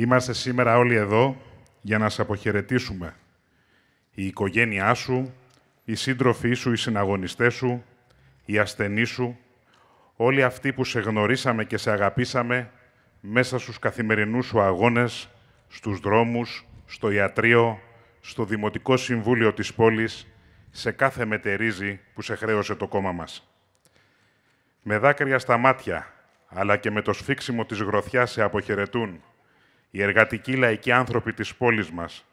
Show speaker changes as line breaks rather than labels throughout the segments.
Είμαστε σήμερα όλοι εδώ για να σε αποχαιρετήσουμε. Η οικογένειά σου, οι σύντροφοί σου, οι συναγωνιστές σου, οι ασθενείς σου, όλοι αυτοί που σε γνωρίσαμε και σε αγαπήσαμε μέσα στους καθημερινούς σου αγώνες, στους δρόμους, στο ιατρείο, στο Δημοτικό Συμβούλιο της πόλης, σε κάθε μετερίζη που σε χρέωσε το κόμμα μας. Με δάκρυα στα μάτια, αλλά και με το σφίξιμο της γροθιάς σε αποχαιρετούν οι εργατικοί λαϊκοί άνθρωποι της πόλης μας,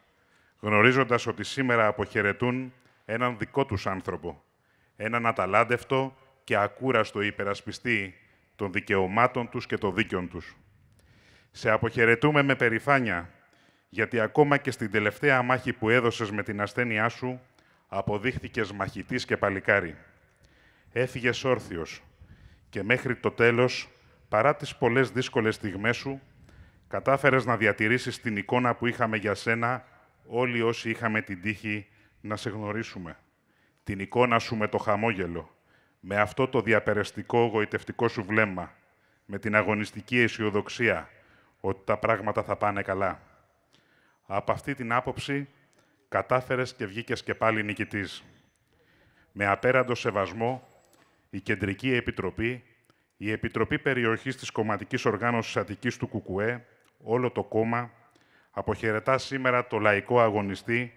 γνωρίζοντας ότι σήμερα αποχαιρετούν έναν δικό τους άνθρωπο, έναν αταλάντευτο και ακούραστο υπερασπιστή των δικαιωμάτων τους και των δίκαιων τους. Σε αποχαιρετούμε με περηφάνεια, γιατί ακόμα και στην τελευταία μάχη που έδωσες με την ασθένειά σου, αποδείχθηκες μαχητής και παλικάρι. Έφυγες όρθιος και μέχρι το τέλος, παρά τις πολλές δύσκολες στιγμές σου, Κατάφερες να διατηρήσεις την εικόνα που είχαμε για σένα όλοι όσοι είχαμε την τύχη να σε γνωρίσουμε. Την εικόνα σου με το χαμόγελο, με αυτό το διαπεραστικό γοητευτικό σου βλέμμα, με την αγωνιστική αισιοδοξία ότι τα πράγματα θα πάνε καλά. Από αυτή την άποψη, κατάφερες και βγήκες και πάλι νικητής. Με απέραντο σεβασμό, η Κεντρική Επιτροπή, η Επιτροπή Περιοχής της Κομματικής Οργάνωσης Αττικής του ΚΚΕ, όλο το κόμμα αποχαιρετά σήμερα το λαϊκό αγωνιστή,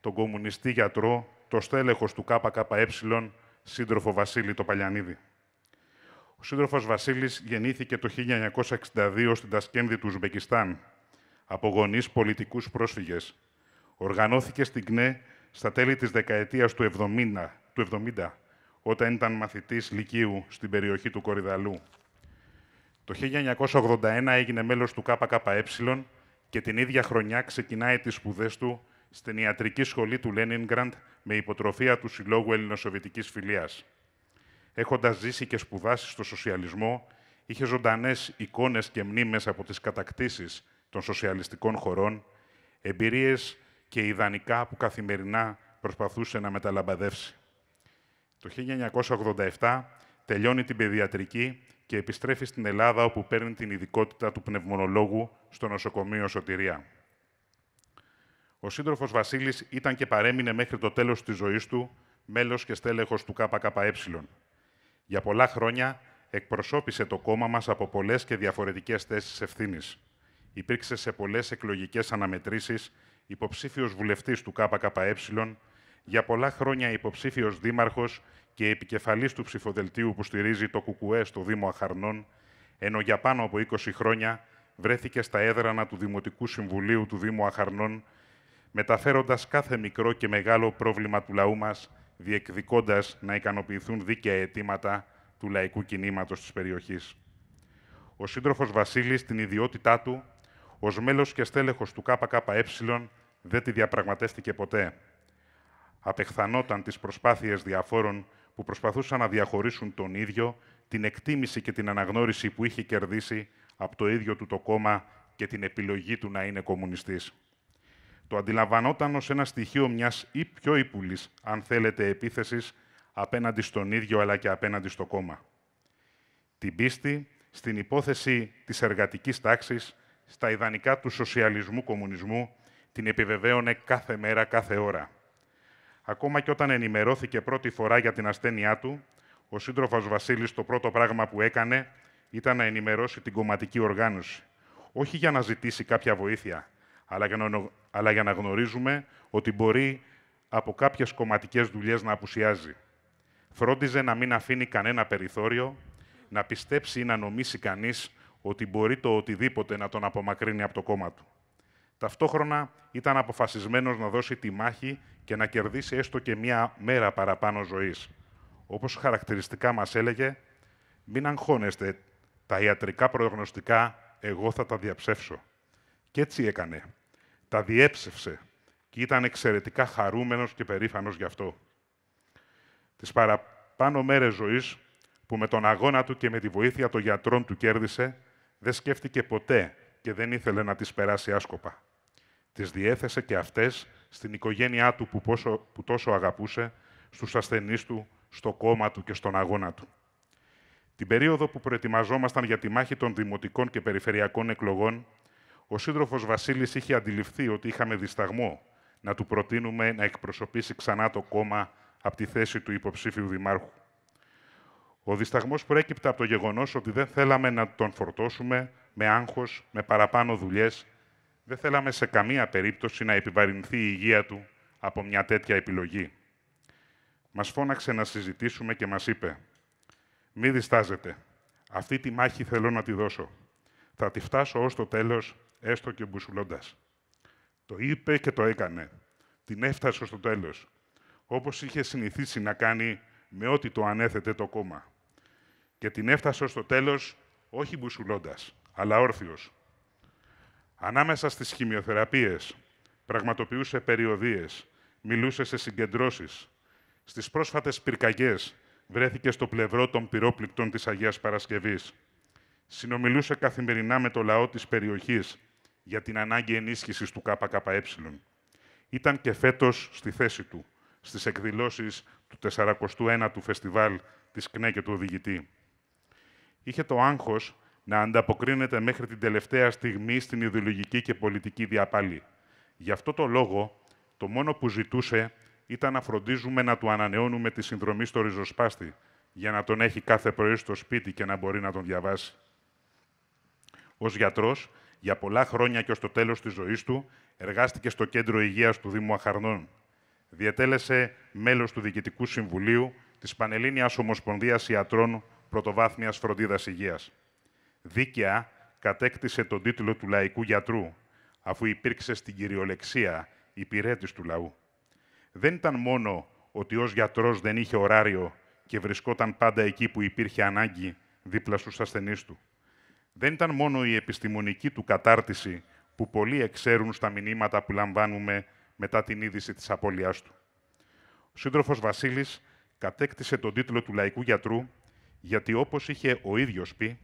τον κομμουνιστή γιατρό, το στέλεχος του ΚΚΕ, σύντροφο Βασίλη το Παλιανίδη. Ο σύντροφος Βασίλης γεννήθηκε το 1962 στην Τασκένδη του Ουσμπεκιστάν, από γονείς πολιτικούς πρόσφυγες. Οργανώθηκε στην ΚΝΕ στα τέλη της δεκαετίας του 70, 70 όταν ήταν μαθητής Λυκείου στην περιοχή του Κορυδαλού. Το 1981 έγινε μέλος του ΚΚΕ και την ίδια χρονιά ξεκινάει τις σπουδές του στην Ιατρική Σχολή του Λένινγκραντ με υποτροφία του Συλλόγου Ελληνοσοβιετικής Φιλίας. Έχοντας ζήσει και σπουδάσει στο σοσιαλισμό, είχε ζωντανές εικόνες και μνήμες από τις κατακτήσεις των σοσιαλιστικών χωρών, εμπειρίες και ιδανικά που καθημερινά προσπαθούσε να μεταλαμπαδεύσει. Το 1987 τελειώνει την παιδιατρική και επιστρέφει στην Ελλάδα όπου παίρνει την ειδικότητα του πνευμονολόγου στο νοσοκομείο Σωτηρία. Ο σύντροφος Βασίλης ήταν και παρέμεινε μέχρι το τέλος της ζωής του μέλος και στέλεχος του ΚΚΕ. Για πολλά χρόνια εκπροσώπησε το κόμμα μας από πολλές και διαφορετικές θέσεις ευθύνης. Υπήρξε σε πολλές εκλογικές αναμετρήσεις υποψήφιος βουλευτής του ΚΚΕ, για πολλά χρόνια υποψήφιος δήμαρχος και επικεφαλής του ψηφοδελτίου που στηρίζει το ΚΚΕ στο Δήμο Αχαρνών, ενώ για πάνω από 20 χρόνια βρέθηκε στα έδρανα του Δημοτικού Συμβουλίου του Δήμου Αχαρνών, μεταφέροντας κάθε μικρό και μεγάλο πρόβλημα του λαού μας, διεκδικώντας να ικανοποιηθούν δίκαια αιτήματα του λαϊκού κινήματος της περιοχής. Ο σύντροφος Βασίλης, την ιδιότητά του, ως μέλος και στέλεχος του ΚΚΕ, δεν τη διαπραγματεύτηκε ποτέ. Απεχθανόταν τις προσπάθειες διαφόρων που προσπαθούσαν να διαχωρίσουν τον ίδιο, την εκτίμηση και την αναγνώριση που είχε κερδίσει από το ίδιο του το κόμμα και την επιλογή του να είναι κομμουνιστής. Το αντιλαμβανόταν ως ένα στοιχείο μιας ή πιο ύπουλης, αν θέλετε, επίθεσης απέναντι στον ίδιο αλλά και απέναντι στο κόμμα. Την πίστη στην υπόθεση της εργατικής τάξης, στα ιδανικά του σοσιαλισμού-κομμουνισμού, την επιβεβαίωνε κάθε μέρα, κάθε ώρα. Ακόμα και όταν ενημερώθηκε πρώτη φορά για την ασθένειά του, ο σύντροφος Βασίλης το πρώτο πράγμα που έκανε ήταν να ενημερώσει την κομματική οργάνωση. Όχι για να ζητήσει κάποια βοήθεια, αλλά για να γνωρίζουμε ότι μπορεί από κάποιες κομματικές δουλειές να απουσιάζει. Φρόντιζε να μην αφήνει κανένα περιθώριο, να πιστέψει ή να νομίσει κανείς ότι μπορεί το οτιδήποτε να τον απομακρύνει από το κόμμα του. Ταυτόχρονα ήταν αποφασισμένος να δώσει τη μάχη και να κερδίσει έστω και μία μέρα παραπάνω ζωής. Όπως χαρακτηριστικά μας έλεγε, «Μην αγχώνεστε, τα ιατρικά προγνωστικά εγώ θα τα διαψεύσω». Και έτσι έκανε. Τα διέψευσε και ήταν εξαιρετικά χαρούμενος και περήφανος γι' αυτό. Τις παραπάνω μέρες ζωής, που με τον αγώνα του και με τη βοήθεια των γιατρών του κέρδισε, δεν σκέφτηκε ποτέ και δεν ήθελε να τις περάσει άσκοπα. Τις διέθεσε και αυτές στην οικογένειά του που, πόσο, που τόσο αγαπούσε, στους ασθενείς του, στο κόμμα του και στον αγώνα του. Την περίοδο που προετοιμαζόμασταν για τη μάχη των δημοτικών και περιφερειακών εκλογών, ο σύντροφος Βασίλης είχε αντιληφθεί ότι είχαμε δισταγμό να του προτείνουμε να εκπροσωπήσει ξανά το κόμμα από τη θέση του υποψήφιου δημάρχου. Ο δισταγμός προέκυπτε από το γεγονός ότι δεν θέλαμε να τον φορτώσουμε με άγχος, με παραπάνω δουλειές δεν θέλαμε σε καμία περίπτωση να επιβαρυνθεί η υγεία του από μια τέτοια επιλογή. Μας φώναξε να συζητήσουμε και μας είπε «Μη διστάζετε. Αυτή τη μάχη θέλω να τη δώσω. Θα τη φτάσω ως το τέλος, έστω και μπουσουλώντας». Το είπε και το έκανε. Την έφτασε στο τέλος. Όπως είχε συνηθίσει να κάνει με ό,τι το ανέθετε το κόμμα. Και την έφτασε στο τέλος όχι μπουσουλώντας, αλλά όρθιος, Ανάμεσα στις χημειοθεραπείες, πραγματοποιούσε περιοδίες, μιλούσε σε συγκεντρώσεις. Στις πρόσφατες πυρκαγιές βρέθηκε στο πλευρό των πυρόπληκτων της Αγίας Παρασκευής. Συνομιλούσε καθημερινά με το λαό της περιοχής για την ανάγκη ενίσχυσης του ΚΚΕ. Ήταν και φέτος στη θέση του, στις εκδηλώσεις του 41ου Φεστιβάλ της ΚΝΕ και του Οδηγητή. Είχε το άγχος να ανταποκρίνεται μέχρι την τελευταία στιγμή στην ιδεολογική και πολιτική διαπαλή. Γι' αυτό το λόγο, το μόνο που ζητούσε ήταν να φροντίζουμε να του ανανεώνουμε τη συνδρομή στο ριζοσπάστη, για να τον έχει κάθε πρωί στο σπίτι και να μπορεί να τον διαβάσει. Ως γιατρός, για πολλά χρόνια και ως το τέλος της ζωής του, εργάστηκε στο κέντρο υγείας του Δήμου Αχαρνών. Διετέλεσε μέλος του Διοικητικού Συμβουλίου της Πανελλήνιας ομοσπονδίας Ιατρών Πρωτοβάθμιας φροντίδας Υγείας δίκαια κατέκτησε τον τίτλο του λαϊκού γιατρού, αφού υπήρξε στην κυριολεξία υπηρέτης του λαού. Δεν ήταν μόνο ότι ως γιατρός δεν είχε ωράριο και βρισκόταν πάντα εκεί που υπήρχε ανάγκη δίπλα στους ασθενείς του. Δεν ήταν μόνο η επιστημονική του κατάρτιση που πολλοί εξέρουν στα μηνύματα που λαμβάνουμε μετά την είδηση της απώλειάς του. Ο σύντροφος Βασίλης κατέκτησε τον τίτλο του λαϊκού γιατρού γιατί όπως είχε ο ίδιος πει,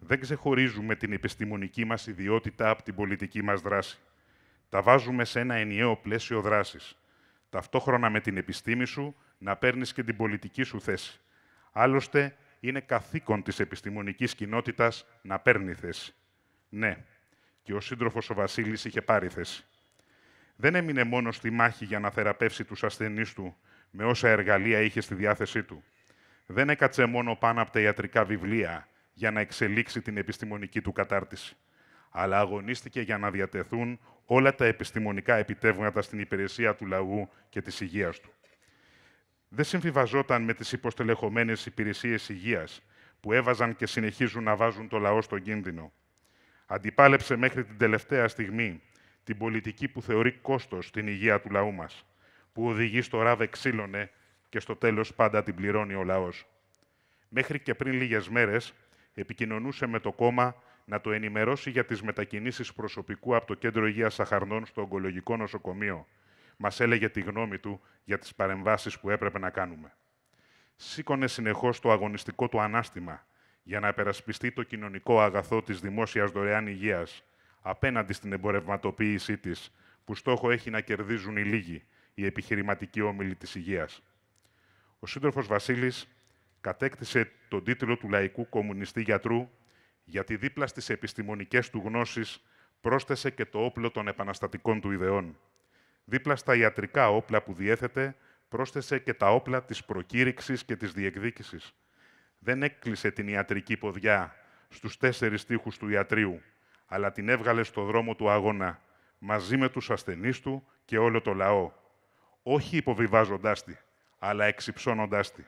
δεν ξεχωρίζουμε την επιστημονική μας ιδιότητα από την πολιτική μας δράση. Τα βάζουμε σε ένα ενιαίο πλαίσιο δράσης. Ταυτόχρονα με την επιστήμη σου, να παίρνεις και την πολιτική σου θέση. Άλλωστε, είναι καθήκον της επιστημονικής κοινότητας να παίρνει θέση. Ναι, και ο σύντροφος ο Βασίλης είχε πάρει θέση. Δεν έμεινε μόνος στη μάχη για να θεραπεύσει τους ασθενείς του με όσα εργαλεία είχε στη διάθεσή του. Δεν έκατσε μόνο πάνω από τα ιατρικά βιβλία, για να εξελίξει την επιστημονική του κατάρτιση, αλλά αγωνίστηκε για να διατεθούν όλα τα επιστημονικά επιτεύγματα στην υπηρεσία του λαού και της υγείας του. Δεν συμφιβαζόταν με τις υποστελεχωμένες υπηρεσίες υγείας, που έβαζαν και συνεχίζουν να βάζουν το λαό στον κίνδυνο. Αντιπάλεψε μέχρι την τελευταία στιγμή την πολιτική που θεωρεί κόστος την υγεία του λαού μας, που οδηγεί στο ράβε ξύλωνε και στο τέλος πάντα την πληρώνει ο λαός. Μέχρι και πριν λίγες μέρες, επικοινωνούσε με το κόμμα να το ενημερώσει για τις μετακινήσεις προσωπικού από το Κέντρο Υγείας Σαχαρνών στο Ογκολογικό Νοσοκομείο. Μας έλεγε τη γνώμη του για τις παρεμβάσεις που έπρεπε να κάνουμε. Σήκωνε συνεχώς το αγωνιστικό του ανάστημα για να επερασπιστεί το κοινωνικό αγαθό της δημόσιας δωρεάν υγείας απέναντι στην εμπορευματοποίησή της, που στόχο έχει να κερδίζουν οι λίγοι, οι επιχειρηματικοί όμιλοι της υγείας. Ο σύντροφος Βασίλης κατέκτησε τον τίτλο του λαϊκού κομμουνιστή γιατρού, γιατί δίπλα στις επιστημονικές του γνώσεις πρόσθεσε και το όπλο των επαναστατικών του ιδεών. Δίπλα στα ιατρικά όπλα που διέθετε, πρόσθεσε και τα όπλα της προκήρυξης και της διεκδίκησης. Δεν έκλεισε την ιατρική ποδιά στους τέσσερις τείχους του ιατρίου, αλλά την έβγαλε στο δρόμο του αγώνα, μαζί με τους ασθενείς του και όλο το λαό. Όχι υποβιβάζοντάς τη, αλλά εξυψώνοντα τη.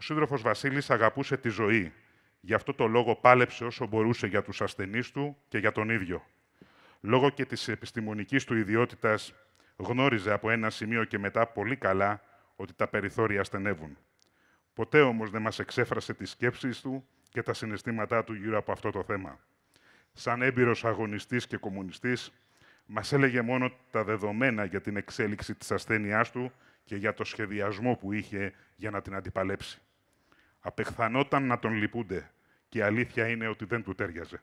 Ο σύντροφό Βασίλης αγαπούσε τη ζωή. Γι' αυτό το λόγο πάλεψε όσο μπορούσε για τους ασθενείς του και για τον ίδιο. Λόγω και της επιστημονικής του ιδιότητας, γνώριζε από ένα σημείο και μετά πολύ καλά ότι τα περιθώρια στενεύουν. Ποτέ όμως δεν μας εξέφρασε τις σκέψεις του και τα συναισθήματά του γύρω από αυτό το θέμα. Σαν έμπειρος αγωνιστής και κομμουνιστής, μας έλεγε μόνο τα δεδομένα για την εξέλιξη της ασθένειάς του και για το σχεδιασμό που είχε για να την αντιπαλέψει. Απεχθανόταν να τον λυπούνται και η αλήθεια είναι ότι δεν του τέριαζε.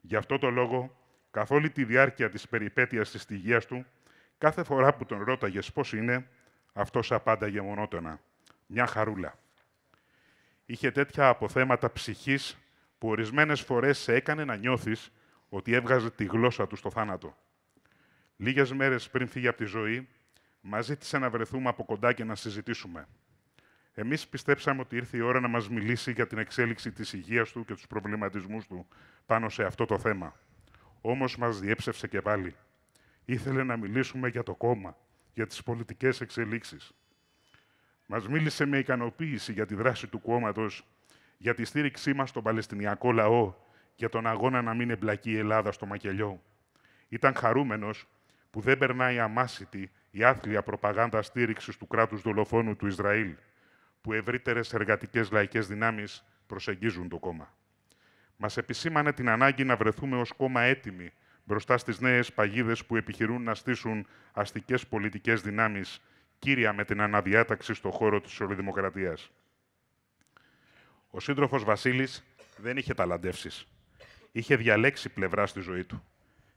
Γι' αυτό το λόγο, καθ' όλη τη διάρκεια της περιπέτειας της θυγείας του, κάθε φορά που τον ρώταγες πώς είναι, αυτός απάνταγε μονότονα. Μια χαρούλα. Είχε τέτοια αποθέματα ψυχής που ορισμένες φορές σε έκανε να νιώθεις ότι έβγαζε τη γλώσσα του στο θάνατο. Λίγες μέρες πριν φύγει από τη ζωή, μαζί να βρεθούμε από κοντά και να συζητήσουμε – Εμείς πιστέψαμε ότι ήρθε η ώρα να μας μιλήσει για την εξέλιξη της υγείας του και τους προβληματισμούς του πάνω σε αυτό το θέμα. Όμως μας διέψευσε και πάλι. Ήθελε να μιλήσουμε για το κόμμα, για τις πολιτικές εξελίξεις. Μας μίλησε με ικανοποίηση για τη δράση του κόμματος, για τη στήριξή μας στον Παλαιστινιακό λαό, για τον αγώνα να μην εμπλακεί η Ελλάδα στο μακελιό. Ήταν χαρούμενος που δεν περνάει αμάσιτη η άθλια προπαγάνδα στήριξης του κράτους δολοφόνου του Ισραήλ που ευρύτερες εργατικές λαϊκές δυνάμεις προσεγγίζουν το κόμμα. Μας επισήμανε την ανάγκη να βρεθούμε ως κόμμα έτοιμοι μπροστά στις νέες παγίδες που επιχειρούν να στήσουν αστικές πολιτικές δυνάμεις, κύρια με την αναδιάταξη στον χώρο της Ολυδημοκρατία. Ο σύντροφος Βασίλης δεν είχε ταλαντεύσεις. Είχε διαλέξει πλευρά στη ζωή του.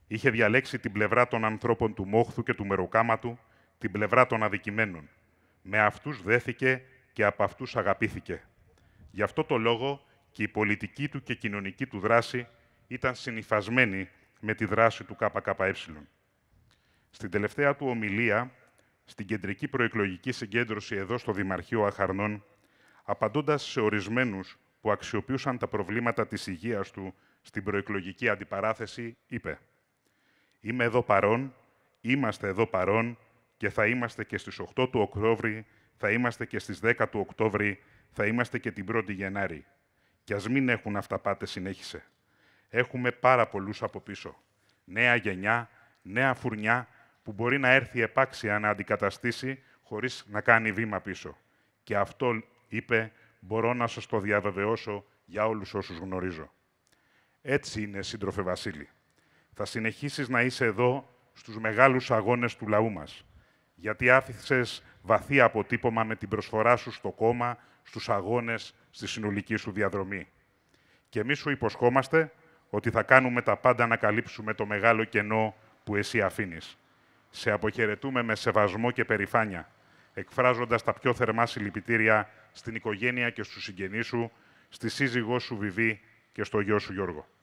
Είχε διαλέξει την πλευρά των ανθρώπων του μόχθου και του μεροκάματου, την πλευρά των αδικημένων. Με αυτούς δέθηκε και από αυτούς αγαπήθηκε. Γι' αυτό το λόγο και η πολιτική του και κοινωνική του δράση ήταν συνειφασμένη με τη δράση του ΚΚΕ. Στην τελευταία του ομιλία, στην κεντρική προεκλογική συγκέντρωση εδώ στο Δημαρχείο Αχαρνών, απαντώντας σε ορισμένους που αξιοποιούσαν τα προβλήματα της υγείας του στην προεκλογική αντιπαράθεση, είπε «Είμαι εδώ παρόν, είμαστε εδώ παρόν και θα είμαστε και στις 8 του Οκτώβρη θα είμαστε και στις 10 του Οκτώβρη, θα είμαστε και την 1η Γενάρη. Κι ας μην έχουν πάτε συνέχισε. Έχουμε πάρα πολλούς από πίσω. Νέα γενιά, νέα φουρνιά, που μπορεί να έρθει επάξια να αντικαταστήσει χωρίς να κάνει βήμα πίσω. Και αυτό, είπε, μπορώ να σας το διαβεβαιώσω για όλους όσους γνωρίζω. Έτσι είναι, σύντροφε Βασίλη. Θα συνεχίσεις να είσαι εδώ στους μεγάλους αγώνες του λαού μας, γιατί άφησες βαθύ αποτύπωμα με την προσφορά σου στο κόμμα, στους αγώνες, στη συνολική σου διαδρομή. Και εμείς σου υποσχόμαστε ότι θα κάνουμε τα πάντα να καλύψουμε το μεγάλο κενό που εσύ αφήνεις. Σε αποχαιρετούμε με σεβασμό και περηφάνεια, εκφράζοντας τα πιο θερμά συλληπιτήρια στην οικογένεια και στους συγγενείς σου, στη σύζυγό σου Βιβή και στο γιο σου Γιώργο.